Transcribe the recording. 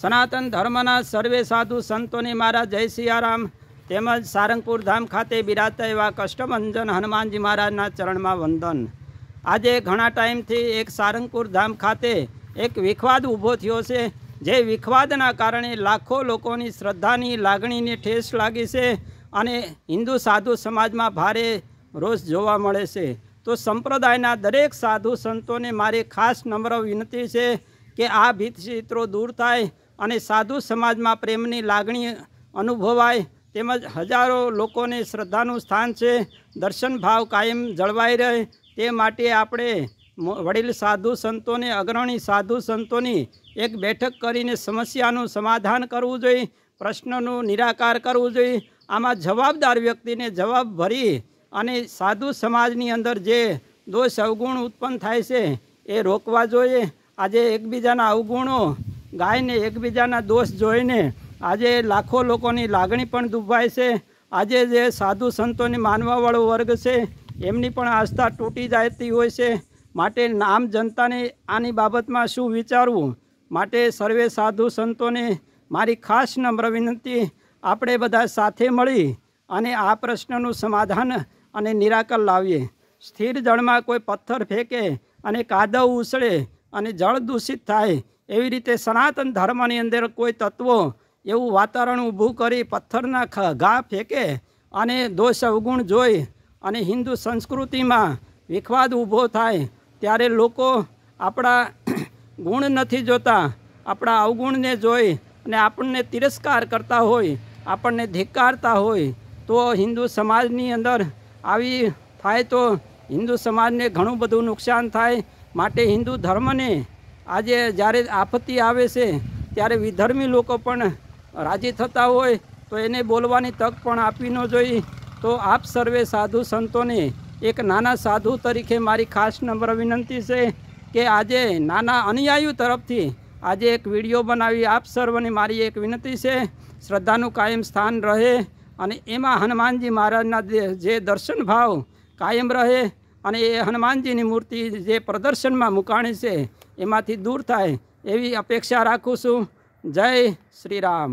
સનાતન ધર્મના સર્વે સાધુ સંતોની મારા જય સિયારામ તેમજ સારંગપુર ધામ ખાતે બિરાતા એવા કષ્ટભંજન હનુમાનજી મહારાજના ચરણમાં વંદન આજે ઘણા ટાઈમથી એક સારંગપુર ધામ ખાતે એક વિખવાદ ઊભો થયો છે જે વિખવાદના કારણે લાખો લોકોની શ્રદ્ધાની લાગણીની ઠેસ લાગી છે અને હિન્દુ સાધુ સમાજમાં ભારે રોષ જોવા મળે છે તો સંપ્રદાયના દરેક સાધુ સંતોને મારી ખાસ નમ્ર વિનંતી છે કે આ ભીત ચિત્રો દૂર થાય અને સાધુ સમાજમાં પ્રેમની લાગણી અનુભવાય તેમજ હજારો લોકોને શ્રદ્ધાનું સ્થાન છે દર્શન ભાવ કાયમ જળવાઈ રહે તે માટે આપણે વડીલ સાધુ સંતોને અગ્રણી સાધુ સંતોની એક બેઠક કરીને સમસ્યાનું સમાધાન કરવું જોઈએ પ્રશ્નનું નિરાકાર કરવું જોઈએ આમાં જવાબદાર વ્યક્તિને જવાબ ભરી અને સાધુ સમાજની અંદર જે દોષ અવગુણ ઉત્પન્ન થાય છે એ રોકવા જોઈએ આજે એકબીજાના અવગુણો ગાયને એકબીજાના દોષ જોઈને આજે લાખો લોકોની લાગણી પણ દુભાય છે આજે જે સાધુ સંતોને માનવાવાળો વર્ગ છે એમની પણ આસ્થા તૂટી જતી હોય છે માટે નામ જનતાને આની બાબતમાં શું વિચારવું માટે સર્વે સાધુ સંતોને મારી ખાસ નમ્ર વિનંતી આપણે બધા સાથે મળી અને આ પ્રશ્નનું સમાધાન અને નિરાકર લાવીએ સ્થિર જળમાં કોઈ પથ્થર ફેંકે અને કાદવ ઉછળે અને જળ દૂષિત થાય એવી રીતે સનાતન ધર્મની અંદર કોઈ તત્વો એવું વાતાવરણ ઊભું કરી પથ્થરના ઘા ફેંકે અને દોષ અવગુણ જોઈ અને હિન્દુ સંસ્કૃતિમાં વિખવાદ ઊભો થાય ત્યારે લોકો આપણા ગુણ નથી જોતા આપણા અવગુણને જોઈ અને આપણને તિરસ્કાર કરતા હોય આપણને ધિક્કારતા હોય તો હિન્દુ સમાજની અંદર આવી થાય તો હિન્દુ સમાજને ઘણું બધું નુકસાન થાય માટે હિન્દુ ધર્મને આજે જ્યારે આફતી આવે છે ત્યારે વિધર્મી લોકો પણ રાજી થતા હોય તો એને બોલવાની તક પણ આપવી ન જોઈએ તો આપ સર્વે સાધુ સંતોને એક નાના સાધુ તરીકે મારી ખાસ નંબર વિનંતી છે કે આજે નાના અનુયાયીઓ તરફથી આજે એક વિડીયો બનાવી આપ સર્વની મારી એક વિનંતી છે શ્રદ્ધાનું કાયમ સ્થાન રહે અને એમાં હનુમાનજી મહારાજના જે દર્શન ભાવ કાયમ રહે અને એ હનુમાનજીની મૂર્તિ જે પ્રદર્શનમાં મૂકાણી છે એમાંથી દૂર થાય એવી અપેક્ષા રાખું છું જય શ્રી રામ